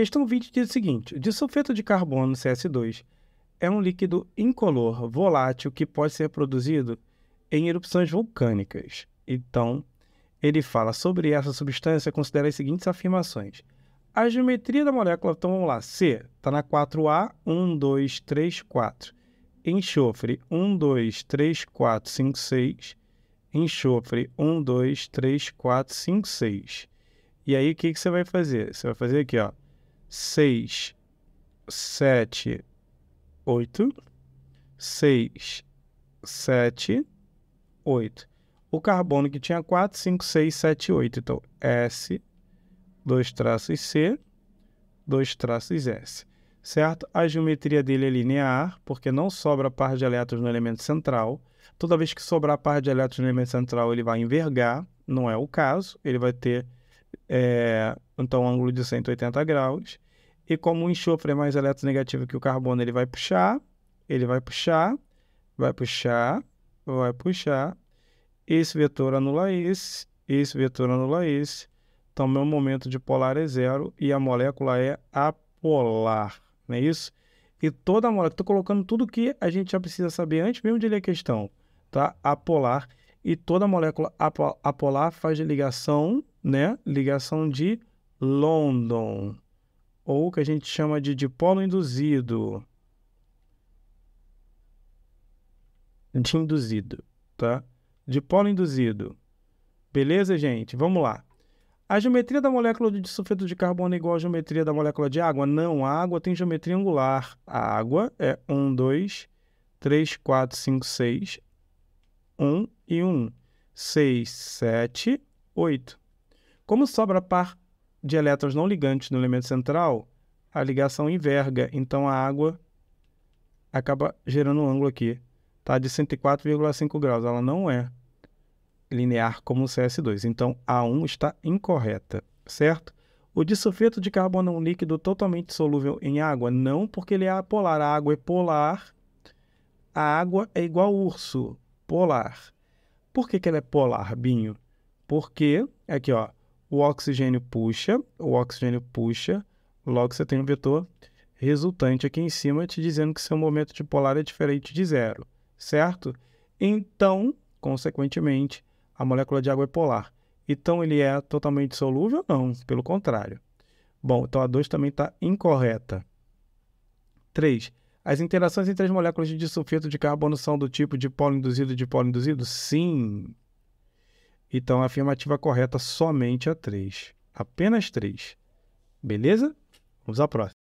Questão 20 diz o seguinte: o disulfeto de carbono, CS2, é um líquido incolor, volátil, que pode ser produzido em erupções vulcânicas. Então, ele fala sobre essa substância, considera as seguintes afirmações. A geometria da molécula, então vamos lá, C está na 4A, 1, 2, 3, 4. Enxofre, 1, 2, 3, 4, 5, 6. Enxofre, 1, 2, 3, 4, 5, 6. E aí, o que, que você vai fazer? Você vai fazer aqui, ó seis, sete, oito, seis, sete, oito. O carbono que tinha quatro, cinco, seis, sete, oito. Então, S, dois traços C, dois traços S. Certo? A geometria dele é linear, porque não sobra par de elétrons no elemento central. Toda vez que sobrar par de elétrons no elemento central, ele vai envergar. Não é o caso. Ele vai ter, é, então, um ângulo de 180 graus. E como o enxofre é mais eletronegativo que o carbono, ele vai puxar, ele vai puxar, vai puxar, vai puxar. Esse vetor anula esse, esse vetor anula esse. Então, meu momento de polar é zero e a molécula é apolar, não é isso? E toda a molécula, estou colocando tudo que a gente já precisa saber antes mesmo de ler a questão, tá? Apolar. E toda a molécula apolar faz ligação, né? Ligação de London ou o que a gente chama de dipolo induzido. De induzido, tá? Dipolo induzido. Beleza, gente? Vamos lá. A geometria da molécula de sulfeto de carbono é igual à geometria da molécula de água? Não, a água tem geometria angular. A água é 1, 2, 3, 4, 5, 6, 1 e 1, 6, 7, 8. Como sobra par de elétrons não ligantes no elemento central, a ligação enverga, então a água acaba gerando um ângulo aqui, tá? De 104,5 graus. Ela não é linear como o CS2. Então A1 está incorreta, certo? O disulfeto de carbono é um líquido totalmente solúvel em água? Não, porque ele é apolar. A água é polar. A água é igual urso, polar. Por que, que ela é polar, Binho? Porque, aqui ó, o oxigênio puxa, o oxigênio puxa, logo você tem um vetor resultante aqui em cima te dizendo que seu momento dipolar é diferente de zero, certo? Então, consequentemente, a molécula de água é polar. Então, ele é totalmente solúvel? Não, pelo contrário. Bom, então a 2 também está incorreta. 3. As interações entre as moléculas de disulfeto de carbono são do tipo dipolo induzido e dipolo induzido? Sim. Então, a afirmativa correta somente a 3. Apenas 3. Beleza? Vamos à próxima.